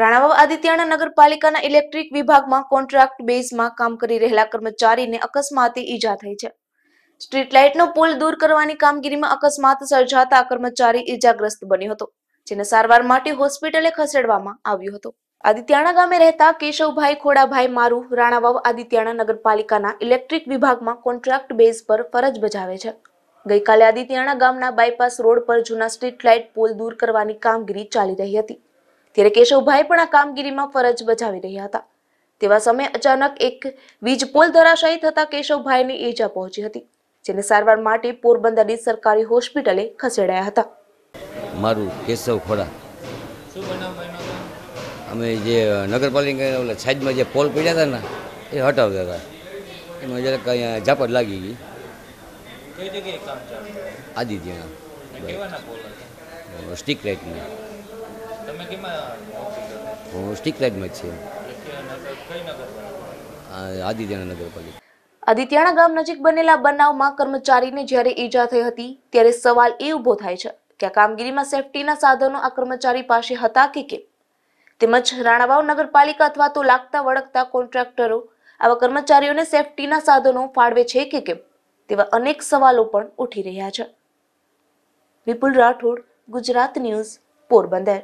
રાણાવાવ આદિત્યના નગરપાલિકાના ઇલેક્ટ્રિક વિભાગમાં કોન્ટ્રાક્ટ બેઝમાં કામ કરી રહેલા કર્મચારીને અકસ્માતે ઈજા થઈ છે સ્ટ્રીટ લાઇટનો પુલ દૂર કરવાની કામગીરીમાં અકસ્માત સર્જાતા કર્મચારી ઈજાગ્રસ્ત બન્યો હતો જેને સારવાર માટે હોસ્પિટલે ખસેડવામાં આવ્યો હતો આદિત્યાણા ગામે રહેતા કેશવભાઈ ખોડાભાઈ મારુ રાણાવાવ આદિત્યાણા નગરપાલિકાના ઇલેક્ટ્રિક વિભાગમાં કોન્ટ્રાક્ટ બેઝ પર ફરજ બજાવે છે ગઈકાલે આદિત્યાણા ગામના બાયપાસ રોડ પર જૂના સ્ટ્રીટ લાઇટ પોલ દૂર કરવાની કામગીરી ચાલી રહી હતી ત્યારે કેશવભાઈ પણ આ કામગીરીમાં ફરજ બજાવી રહ્યા હતા તેવા સમયે અચાનક એક વીજ પોલ ધરાશાયી થતા કેશવભાઈને ઈજા પહોંચી હતી જેને સારવાર માટે પોરબંદરની સરકારી હોસ્પિટલે ખસેડાયા હતા મારું કેશવ ખોડા અમે જે નગરપાલિકા ઓલા સાઈડમાં જે પોલ પડ્યા હતા ને એ હટાવતા હતા એમાં જરાક અહીંયા ઝાપટ લાગી ગઈ આદિત્યના સ્ટીક લાઇટની તમે કેમાં હું સ્ટીક લાઈફમાં જ આદિત્યના નગરપાલિકા આદિત્યાણા ગામ નજીક બનેલા બનાવમાં કર્મચારીને જ્યારે ઈજા થઈ હતી ત્યારે સવાલ એ ઊભો થાય છે કે આ કામગીરીમાં સેફટીના સાધનો આ કર્મચારી પાસે હતા કે કેમ તેમજ રાણાવાવ નગરપાલિકા અથવા તો લાગતા વળગતા કોન્ટ્રાક્ટરો આવા કર્મચારીઓને સેફટીના સાધનો ફાળવે છે કે કેમ તેવા અનેક સવાલો પણ ઉઠી રહ્યા છે વિપુલ રાઠોડ ગુજરાત ન્યૂઝ પોરબંદર